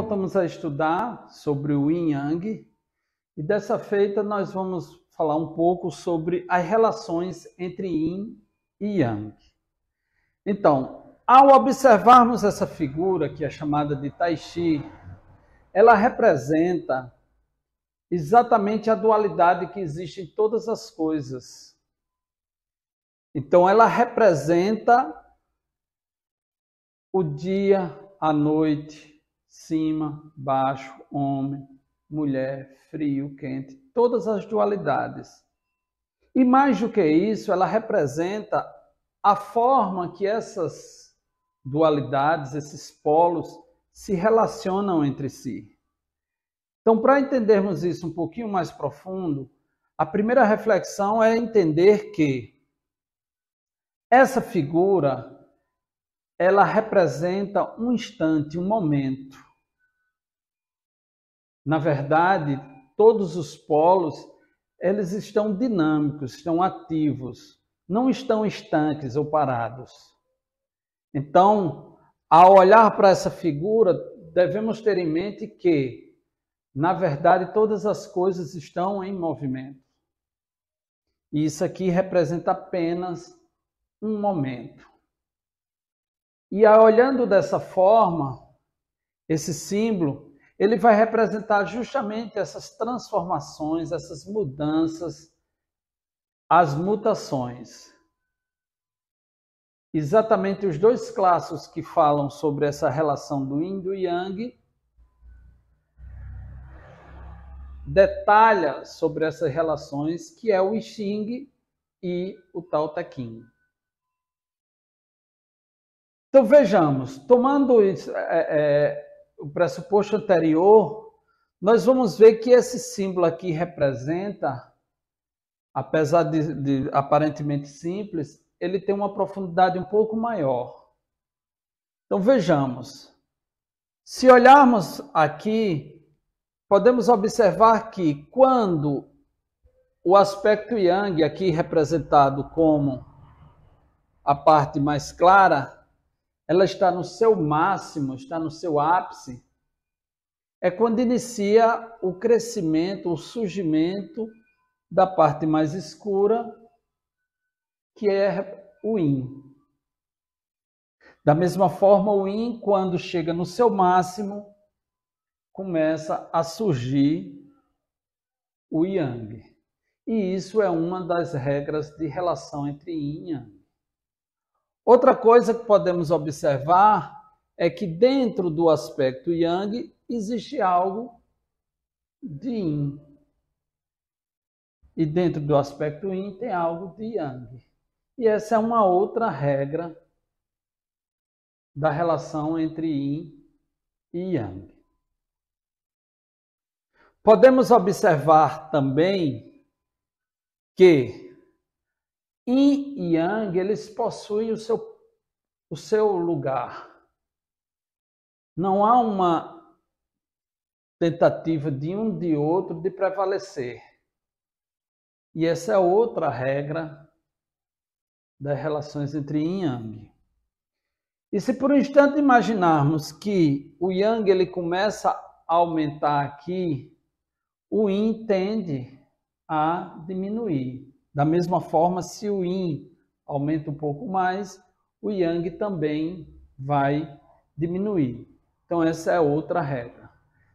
voltamos a estudar sobre o Yin Yang e dessa feita nós vamos falar um pouco sobre as relações entre Yin e Yang. Então, ao observarmos essa figura que é chamada de Tai Chi, ela representa exatamente a dualidade que existe em todas as coisas. Então, ela representa o dia, a noite, cima, baixo, homem, mulher, frio, quente, todas as dualidades. E mais do que isso, ela representa a forma que essas dualidades, esses polos, se relacionam entre si. Então, para entendermos isso um pouquinho mais profundo, a primeira reflexão é entender que essa figura ela representa um instante, um momento na verdade, todos os polos eles estão dinâmicos, estão ativos, não estão estanques ou parados. Então, ao olhar para essa figura, devemos ter em mente que, na verdade, todas as coisas estão em movimento. E isso aqui representa apenas um momento. E olhando dessa forma, esse símbolo ele vai representar justamente essas transformações, essas mudanças, as mutações. Exatamente os dois clássicos que falam sobre essa relação do Yin e Yang detalha sobre essas relações que é o Xing e o Tao Te Ching. Então vejamos, tomando isso, é, é, o pressuposto anterior, nós vamos ver que esse símbolo aqui representa, apesar de, de aparentemente simples, ele tem uma profundidade um pouco maior. Então vejamos. Se olharmos aqui, podemos observar que quando o aspecto yang, aqui representado como a parte mais clara, ela está no seu máximo, está no seu ápice, é quando inicia o crescimento, o surgimento da parte mais escura, que é o Yin. Da mesma forma, o Yin, quando chega no seu máximo, começa a surgir o Yang. E isso é uma das regras de relação entre Yin e Yang. Outra coisa que podemos observar é que dentro do aspecto yang existe algo de yin. E dentro do aspecto yin tem algo de yang. E essa é uma outra regra da relação entre yin e yang. Podemos observar também que Yin e Yang, eles possuem o seu, o seu lugar. Não há uma tentativa de um de outro de prevalecer. E essa é outra regra das relações entre Yin e Yang. E se por um instante imaginarmos que o Yang ele começa a aumentar aqui, o Yin tende a diminuir. Da mesma forma, se o Yin aumenta um pouco mais, o Yang também vai diminuir. Então, essa é outra regra.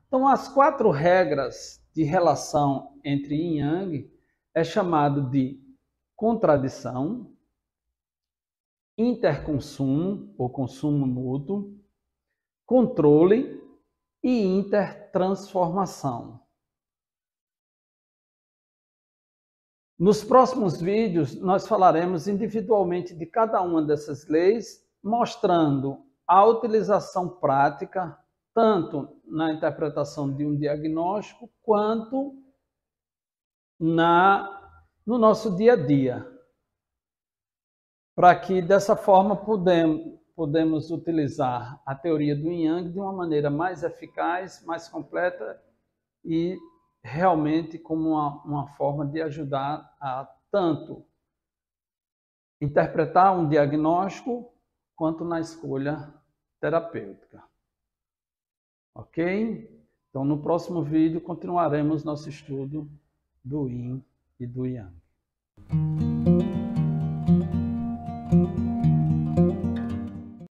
Então, as quatro regras de relação entre Yin e Yang é chamado de contradição, interconsumo ou consumo mútuo, controle e intertransformação. Nos próximos vídeos, nós falaremos individualmente de cada uma dessas leis, mostrando a utilização prática, tanto na interpretação de um diagnóstico, quanto na, no nosso dia a dia. Para que dessa forma podemos, utilizar a teoria do Yang de uma maneira mais eficaz, mais completa e realmente como uma, uma forma de ajudar a tanto interpretar um diagnóstico quanto na escolha terapêutica. Ok? Então, no próximo vídeo, continuaremos nosso estudo do Yin e do Yang.